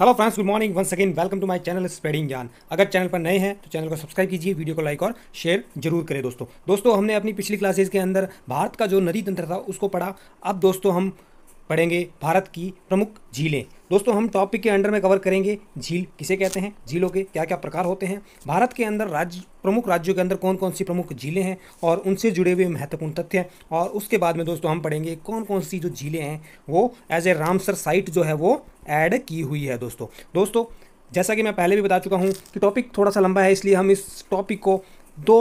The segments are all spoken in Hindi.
hello friends good morning once again welcome to my channel spreading Gyan अगर चैनल पर नए हैं तो चैनल को सब्सक्राइब कीजिए वीडियो को लाइक और शेयर जरूर करें दोस्तों दोस्तों हमने अपनी पिछली क्लासेज के अंदर भारत का जो नदी तंत्र था उसको पढ़ा अब दोस्तों हम पढ़ेंगे भारत की प्रमुख झीलें दोस्तों हम टॉपिक के अंडर में कवर करेंगे झील किसे कहते हैं झीलों के क्या क्या प्रकार होते हैं भारत के अंदर राज्य प्रमुख राज्यों के अंदर कौन कौन सी प्रमुख झीलें हैं और उनसे जुड़े हुए महत्वपूर्ण तथ्य हैं और उसके बाद में दोस्तों हम पढ़ेंगे कौन कौन सी जो झीलें हैं वो एज ए रामसर साइट जो है वो ऐड की हुई है दोस्तों दोस्तों जैसा कि मैं पहले भी बता चुका हूँ कि टॉपिक थोड़ा सा लंबा है इसलिए हम इस टॉपिक को दो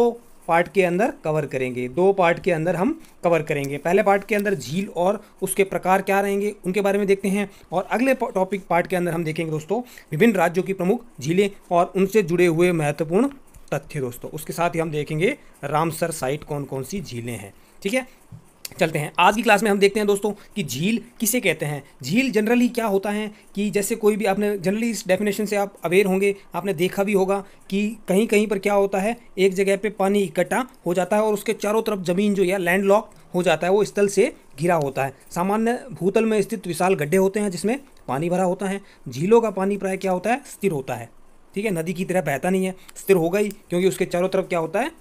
पार्ट के अंदर कवर करेंगे दो पार्ट के अंदर हम कवर करेंगे पहले पार्ट के अंदर झील और उसके प्रकार क्या रहेंगे उनके बारे में देखते हैं और अगले टॉपिक पार्ट के अंदर हम देखेंगे दोस्तों विभिन्न राज्यों की प्रमुख झीलें और उनसे जुड़े हुए महत्वपूर्ण तथ्य दोस्तों उसके साथ ही हम देखेंगे रामसर साइट कौन कौन सी झीलें हैं ठीक है चलते हैं आज की क्लास में हम देखते हैं दोस्तों कि झील किसे कहते हैं झील जनरली क्या होता है कि जैसे कोई भी आपने जनरली इस डेफिनेशन से आप अवेयर होंगे आपने देखा भी होगा कि कहीं कहीं पर क्या होता है एक जगह पे पानी इकट्ठा हो जाता है और उसके चारों तरफ ज़मीन जो है लैंड लॉक हो जाता है वो स्थल से घिरा होता है सामान्य भूतल में स्थित विशाल गड्ढे होते हैं जिसमें पानी भरा होता है झीलों का पानी प्राय क्या होता है स्थिर होता है ठीक है नदी की तरह बहता नहीं है स्थिर होगा ही क्योंकि उसके चारों तरफ क्या होता है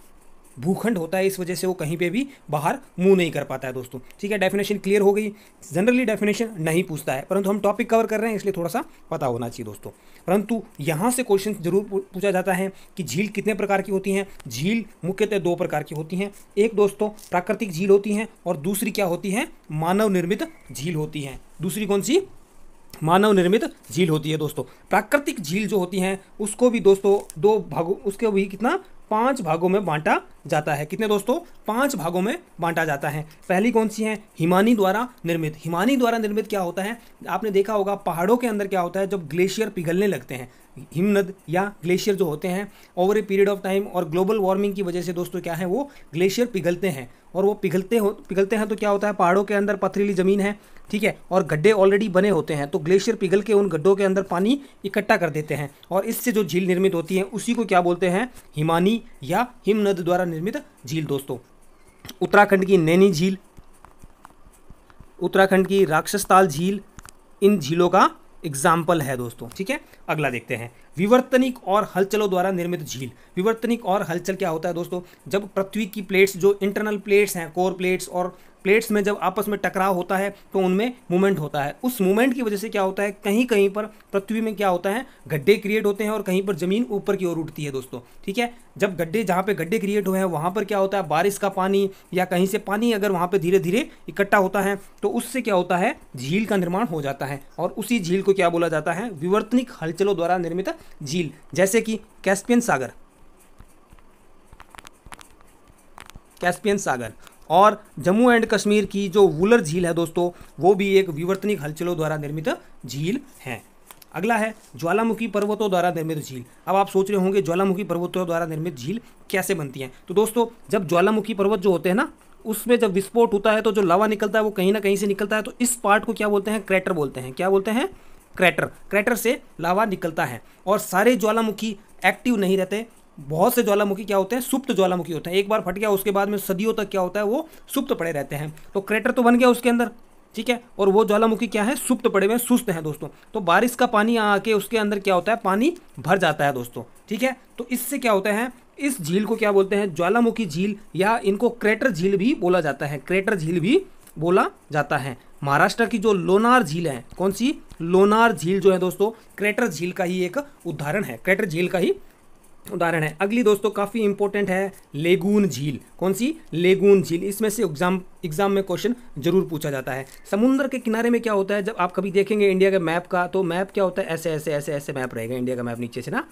भूखंड होता है इस वजह से वो कहीं पे भी बाहर मूव नहीं कर पाता है दोस्तों ठीक है डेफिनेशन क्लियर हो गई जनरली डेफिनेशन नहीं पूछता है परंतु हम टॉपिक कवर कर रहे हैं इसलिए थोड़ा सा पता होना चाहिए दोस्तों परंतु यहाँ से क्वेश्चन जरूर पूछा जाता है कि झील कितने प्रकार की होती हैं झील मुख्यतः दो प्रकार की होती हैं एक दोस्तों प्राकृतिक झील होती हैं और दूसरी क्या होती है मानव निर्मित झील होती हैं दूसरी कौन सी मानव निर्मित झील होती है दोस्तों प्राकृतिक झील जो होती हैं उसको भी दोस्तों दो भागों उसके भी कितना पांच भागों में बांटा जाता है कितने दोस्तों पांच भागों में बांटा जाता है पहली कौन सी है हिमानी द्वारा निर्मित हिमानी द्वारा निर्मित क्या होता है आपने देखा होगा पहाड़ों के अंदर क्या होता है जब ग्लेशियर पिघलने लगते हैं हिमनद या ग्लेशियर जो होते हैं over a period of time और ग्लोबल वार्मिंग की वजह से दोस्तों क्या है वो ग्लेशियर पिघलते हैं और वो पिघलते हो पिघलते हैं तो क्या होता है पहाड़ों के अंदर पथरीली ज़मीन है ठीक है और गड्ढे ऑलरेडी बने होते हैं तो ग्लेशियर पिघल के उन गड्ढों के अंदर पानी इकट्ठा कर देते हैं और इससे जो झील निर्मित होती है उसी को क्या बोलते हैं हिमानी या हिमनद द्वारा निर्मित झील दोस्तों उत्तराखंड की नैनी झील उत्तराखंड की राक्षसताल झील इन झीलों का एग्जाम्पल है दोस्तों ठीक है अगला देखते हैं विवर्तनिक और हलचलों द्वारा निर्मित झील विवर्तनिक और हलचल क्या होता है दोस्तों जब पृथ्वी की प्लेट्स जो इंटरनल प्लेट्स हैं कोर प्लेट्स और प्लेट्स में जब आपस में टकराव होता है तो उनमें मूवमेंट होता है उस मूवमेंट की वजह से क्या होता है कहीं कहीं पर पृथ्वी में क्या होता है गड्ढे क्रिएट होते हैं और कहीं पर ज़मीन ऊपर की ओर उठती है दोस्तों ठीक है जब गड्ढे जहाँ पे गड्ढे क्रिएट हुए हैं वहाँ पर क्या होता है बारिश का पानी या कहीं से पानी अगर वहाँ पर धीरे धीरे इकट्ठा होता है तो उससे क्या होता है झील का निर्माण हो जाता है और उसी झील को क्या बोला जाता है विवर्तनिक हलचलों द्वारा निर्मित झील जैसे कि कैस्पियन सागर कैस्पियन सागर और जम्मू एंड कश्मीर की जो वुलर झील है दोस्तों वो भी एक विवर्तनिक हलचलों द्वारा निर्मित झील है अगला है ज्वालामुखी पर्वतों द्वारा निर्मित झील अब आप सोच रहे होंगे ज्वालामुखी पर्वतों द्वारा निर्मित झील कैसे बनती है तो दोस्तों जब ज्वालामुखी पर्वत जो होते हैं ना उसमें जब विस्फोट होता है तो जो लावा निकलता है वो कहीं ना कहीं से निकलता है तो इस पार्ट को क्या बोलते हैं क्रैटर बोलते हैं क्या बोलते हैं क्रैटर क्रैटर से लावा निकलता है और सारे ज्वालामुखी एक्टिव नहीं रहते बहुत से ज्वालामुखी क्या होते हैं सुप्त ज्वालामुखी होते हैं एक बार फट गया उसके बाद में सदियों तक क्या होता है वो सुप्त पड़े रहते हैं तो क्रेटर तो बन गया उसके अंदर ठीक है और वो ज्वालामुखी क्या है सुप्त पड़े हुए सुस्त हैं दोस्तों तो बारिश का पानी आके उसके अंदर क्या होता है पानी भर जाता है दोस्तों ठीक है तो इससे क्या होता है इस झील को क्या बोलते हैं ज्वालामुखी झील या इनको क्रेटर झील भी बोला जाता है क्रेटर झील भी बोला जाता है महाराष्ट्र की जो लोनार झील है कौन सी लोनार झील जो है दोस्तों क्रेटर झील का ही एक उदाहरण है क्रेटर झील का ही उदाहरण है अगली दोस्तों काफ़ी इंपॉर्टेंट है लेगून झील कौन सी लेगून झील इसमें से एग्जाम एग्जाम में क्वेश्चन जरूर पूछा जाता है समुद्र के किनारे में क्या होता है जब आप कभी देखेंगे इंडिया के मैप का तो मैप क्या होता है ऐसे ऐसे ऐसे ऐसे मैप रहेगा इंडिया का मैप नीचे से ना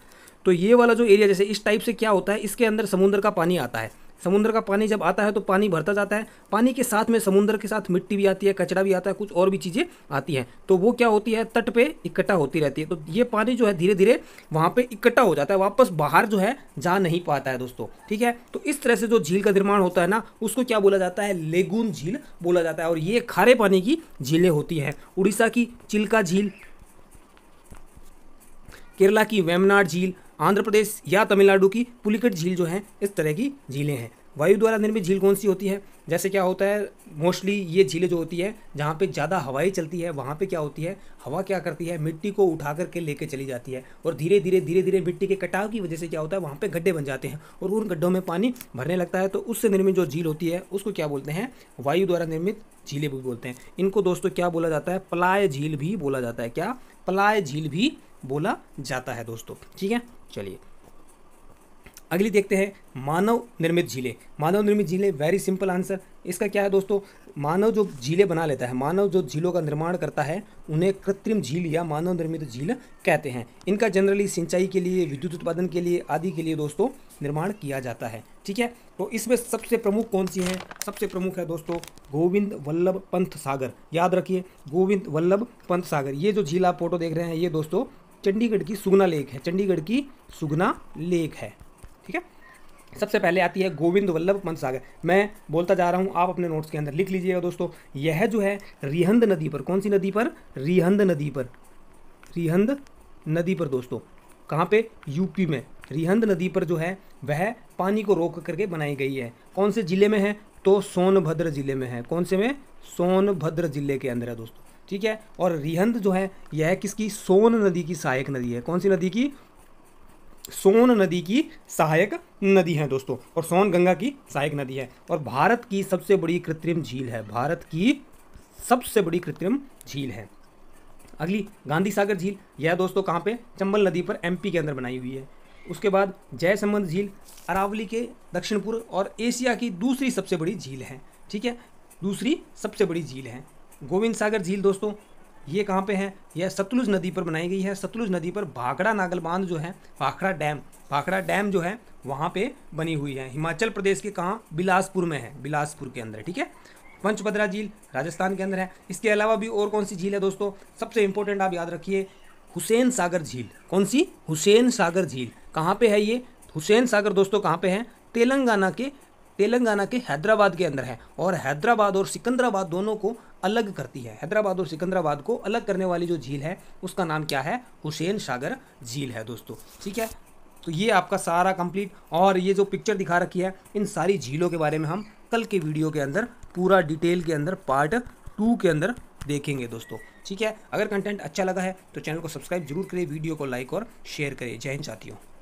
तो ये वाला जो एरिया जैसे इस टाइप से क्या होता है इसके अंदर समुद्र का पानी आता है समुद्र का पानी जब आता है तो पानी भरता जाता है पानी के साथ में समुद्र के साथ मिट्टी भी आती है कचरा भी आता है कुछ और भी चीज़ें आती हैं तो वो क्या होती है तट पे इकट्ठा होती रहती है तो ये पानी जो है धीरे धीरे वहाँ पे इकट्ठा हो जाता है वापस बाहर जो है जा नहीं पाता है दोस्तों ठीक है तो इस तरह से जो झील का निर्माण होता है ना उसको क्या बोला जाता है लेगून झील बोला जाता है और ये खारे पानी की झीलें होती हैं उड़ीसा की चिल्का झील केरला की वेमनाड झील आंध्र प्रदेश या तमिलनाडु की पुलिकट झील जो है इस तरह की झीलें हैं वायु द्वारा निर्मित झील कौन सी होती है जैसे क्या होता है मोस्टली ये झीलें जो होती है जहाँ पे ज़्यादा हवाई चलती है वहाँ पे क्या होती है हवा क्या करती है मिट्टी को उठा करके लेके चली जाती है और धीरे धीरे धीरे धीरे मिट्टी के कटाव की वजह से क्या होता है वहाँ पे गड्ढे बन जाते हैं और उन गड्ढों में पानी भरने लगता है तो उससे निर्मित जो झील होती है उसको क्या बोलते हैं वायु द्वारा निर्मित झीलें भी बोलते हैं इनको दोस्तों क्या बोला जाता है पलाय झील भी बोला जाता है क्या पलाय झील भी बोला जाता है दोस्तों ठीक है चलिए अगली देखते हैं मानव निर्मित झीलें मानव निर्मित झीलें वेरी सिंपल आंसर इसका क्या है दोस्तों मानव जो झीलें बना लेता है मानव जो झीलों का निर्माण करता है उन्हें कृत्रिम झील या मानव निर्मित झील कहते हैं इनका जनरली सिंचाई के लिए विद्युत उत्पादन के लिए आदि के लिए दोस्तों निर्माण किया जाता है ठीक है तो इसमें सबसे प्रमुख कौन सी है सबसे प्रमुख है दोस्तों गोविंद वल्लभ पंथ सागर याद रखिए गोविंद वल्लभ पंथ सागर ये जो झील आप फोटो देख रहे हैं ये दोस्तों चंडीगढ़ की सुगना लेक है चंडीगढ़ की सुगना लेक है ठीक है सबसे पहले आती है गोविंद वल्लभ पंत सागर मैं बोलता जा रहा हूँ आप अपने नोट्स के अंदर लिख लीजिएगा दोस्तों यह जो है रिहंद नदी पर कौन सी नदी पर रिहंद नदी पर रिहंद नदी पर दोस्तों कहाँ पे यूपी में रिहंद नदी पर जो है वह पानी को रोक करके बनाई गई है कौन से ज़िले में है तो सोनभद्र ज़िले में है कौन से में सोनभद्र ज़िले के अंदर है दोस्तों ठीक है और रिहंद जो है यह किसकी सोन नदी की सहायक नदी है कौन सी नदी की सोन नदी की सहायक नदी है दोस्तों और सोन गंगा की सहायक नदी है और भारत की सबसे बड़ी कृत्रिम झील है भारत की सबसे बड़ी कृत्रिम झील है अगली गांधी सागर झील यह दोस्तों कहाँ पे चंबल नदी पर एमपी के अंदर बनाई हुई है उसके बाद संबंध झील अरावली के दक्षिण पूर्व और एशिया की दूसरी सबसे बड़ी झील है ठीक है दूसरी सबसे बड़ी झील है गोविंद सागर झील दोस्तों ये कहाँ पे है यह सतलुज नदी पर बनाई गई है सतलुज नदी पर भाखड़ा नागल बांध जो है भाखड़ा डैम भाखड़ा डैम जो है वहाँ पे बनी हुई है हिमाचल प्रदेश के कहाँ बिलासपुर में है बिलासपुर के अंदर ठीक है पंचभद्रा झील राजस्थान के अंदर है इसके अलावा भी और कौन सी झील है दोस्तों सबसे इंपॉर्टेंट आप याद रखिए हुसैन सागर झील कौन सी हुसैन सागर झील कहाँ पर है ये हुसैन सागर दोस्तों कहाँ पे है तेलंगाना के तेलंगाना के हैदराबाद के अंदर है और हैदराबाद और सिकंदराबाद दोनों को अलग करती है हैदराबाद और सिकंदराबाद को अलग करने वाली जो झील है उसका नाम क्या है हुसैन सागर झील है दोस्तों ठीक है तो ये आपका सारा कंप्लीट और ये जो पिक्चर दिखा रखी है इन सारी झीलों के बारे में हम कल के वीडियो के अंदर पूरा डिटेल के अंदर पार्ट टू के अंदर देखेंगे दोस्तों ठीक है अगर कंटेंट अच्छा लगा है तो चैनल को सब्सक्राइब जरूर करें वीडियो को लाइक और शेयर करें जय हिंद हूँ